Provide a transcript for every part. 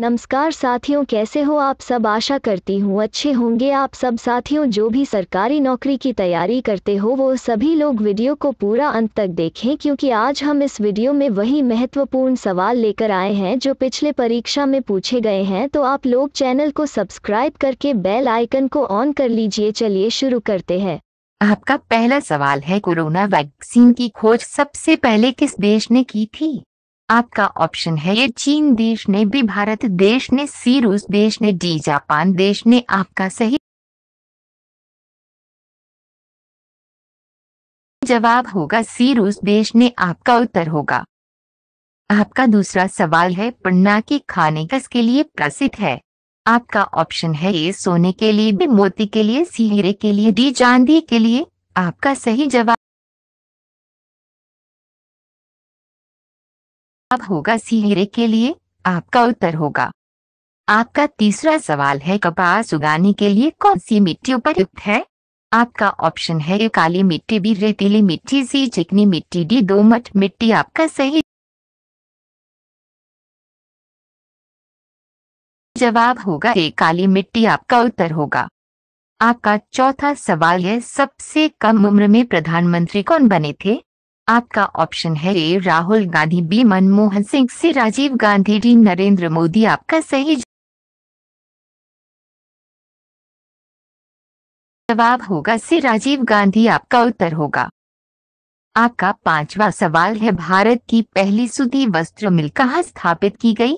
नमस्कार साथियों कैसे हो आप सब आशा करती हूँ अच्छे होंगे आप सब साथियों जो भी सरकारी नौकरी की तैयारी करते हो वो सभी लोग वीडियो को पूरा अंत तक देखें क्योंकि आज हम इस वीडियो में वही महत्वपूर्ण सवाल लेकर आए हैं जो पिछले परीक्षा में पूछे गए हैं तो आप लोग चैनल को सब्सक्राइब करके बेल आइकन को ऑन कर लीजिए चलिए शुरू करते हैं आपका पहला सवाल है कोरोना वैक्सीन की खोज सबसे पहले किस देश ने की थी आपका ऑप्शन है ये चीन देश ने भी भारत देश ने सी रूस देश ने डी जापान देश ने आपका सही जवाब होगा सी रूस देश ने आपका उत्तर होगा आपका दूसरा सवाल है पन्ना के खाने कस के लिए प्रसिद्ध है आपका ऑप्शन है ये सोने के लिए भी मोती के लिए सी हीरे के लिए डी चांदी के लिए आपका सही जवाब जवाब होगा सी हीरे के लिए आपका उत्तर होगा आपका तीसरा सवाल है कपास उगाने के लिए कौन सी मिट्टी उपयुक्त है आपका ऑप्शन है ए काली मिट्टी बी रेतीली मिट्टी सी चिकनी मिट्टी डी दोमट मिट्टी आपका सही जवाब होगा ए काली मिट्टी आपका उत्तर होगा आपका चौथा सवाल है सबसे कम उम्र में प्रधानमंत्री कौन बने थे आपका ऑप्शन है A Rahul Gandhi B Manmohan Singh C Rajiv Gandhi D Narendra Modi आपका सही जवाब होगा सी राजीव गांधी आपका उत्तर होगा आपका पांचवा सवाल है भारत की पहली सूती वस्त्र मिल कहाँ स्थापित की गई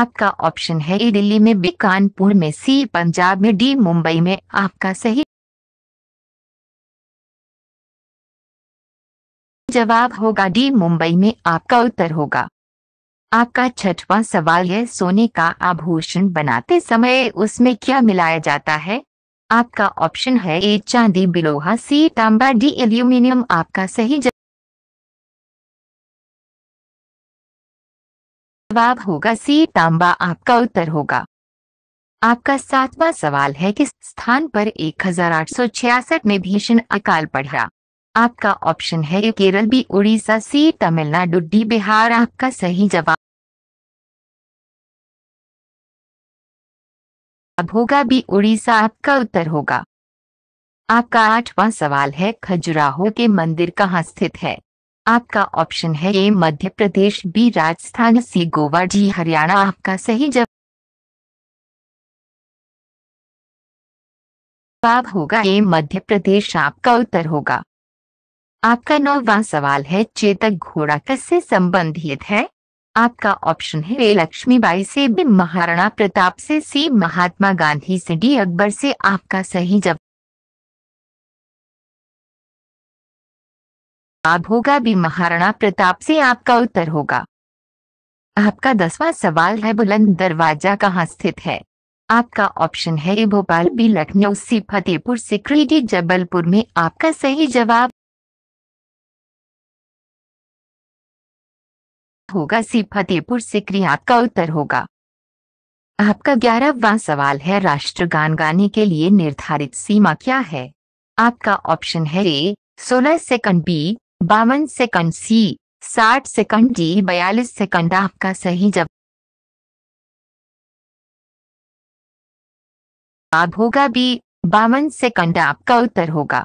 आपका ऑप्शन है ए दिल्ली में बी कानपुर में सी पंजाब में डी मुंबई में आपका सही जवाब होगा डी मुंबई में आपका उत्तर होगा आपका छठवां सवाल है सोने का आभूषण बनाते समय उसमें क्या मिलाया जाता है आपका ऑप्शन है ए चांदी बिलोहा सी तांबा डी एल्यूमिनियम आपका सही जवाब होगा सी तांबा आपका उत्तर होगा आपका सातवां सवाल है किस स्थान पर 1866 में भीषण अकाल पड़ा आपका ऑप्शन है Kerala B Orissa C Tamil Nadu D Bihar आपका सही जवाब अब होगा बी उड़ीसा आपका उत्तर होगा आपका आठवां सवाल है खजुराहो के मंदिर कहाँ स्थित है आपका ऑप्शन है A Madhya Pradesh B Rajasthan C Goa D Haryana आपका सही जवाब होगा ए मध्य प्रदेश आपका उत्तर होगा आपका नौवा सवाल है चेतक घोड़ा किससे संबंधित है आपका ऑप्शन है ए लक्ष्मीबाई से बी महाराणा प्रताप से सी महात्मा गांधी से डी अकबर से आपका सही जवाब जवाब होगा भी महाराणा प्रताप से आपका उत्तर होगा आपका दसवां सवाल है बुलंद दरवाजा कहाँ स्थित है आपका ऑप्शन है Bhopal B Lucknow C Fatehpur Sikri D Jabalpur में आपका सही जवाब होगा सी फतेहपुर क्रिया आपका उत्तर होगा आपका ग्यारहवा सवाल है राष्ट्रगान गाने के लिए निर्धारित सीमा क्या है आपका ऑप्शन है ए सोलह सेकंड बी बावन सेकंड सी साठ सेकंड डी बयालीस सेकंड आपका सही जवाब जवाब होगा बी बावन सेकंड आपका उत्तर होगा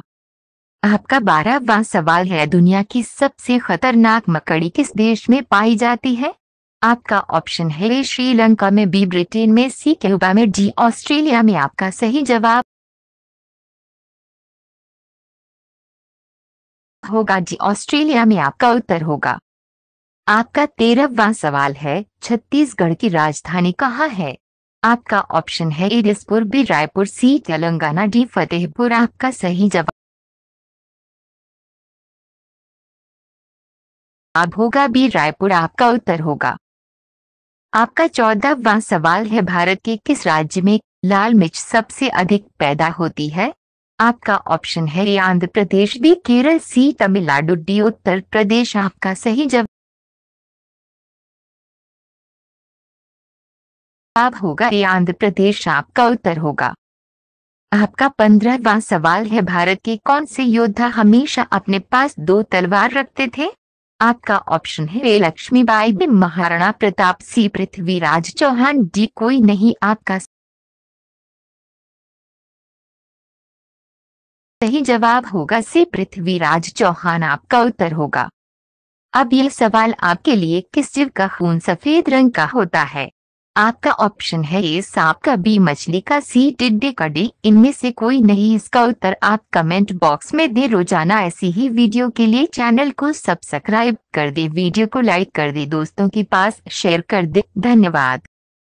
आपका बारहवा सवाल है दुनिया की सबसे खतरनाक मकड़ी किस देश में पाई जाती है आपका ऑप्शन है ए श्रीलंका में बी ब्रिटेन में सी क्यूबा में डी ऑस्ट्रेलिया में आपका सही जवाब होगा जी ऑस्ट्रेलिया में आपका उत्तर होगा आपका तेरहवा सवाल है छत्तीसगढ़ की राजधानी कहाँ है आपका ऑप्शन है A B Raipur C Telangana D Fatehpur आपका सही जवाब जवाब होगा बी रायपुर आपका उत्तर होगा आपका चौदहवा सवाल है भारत के किस राज्य में लाल मिर्च सबसे अधिक पैदा होती है आपका ऑप्शन है A Andhra Pradesh B Kerala C Tamil Nadu D Uttar Pradesh आपका सही जवाब होगा ए आंध्र प्रदेश आपका उत्तर होगा आपका पंद्रहवा सवाल है भारत के कौन से योद्धा हमेशा अपने पास दो तलवार रखते थे आपका ऑप्शन है Lakshmi Bai B Maharana Pratap C Prithviraj Chauhan D कोई नहीं आपका सही जवाब होगा सी पृथ्वीराज चौहान आपका उत्तर होगा अब ये सवाल आपके लिए किस जीव का खून सफेद रंग का होता है आपका ऑप्शन है ये सांप का बी मछली का सी टिड्डे का डी इनमें से कोई नहीं इसका उत्तर आप कमेंट बॉक्स में दे रोजाना ऐसी ही वीडियो के लिए चैनल को सब्सक्राइब कर दे वीडियो को लाइक कर दे दोस्तों के पास शेयर कर दे धन्यवाद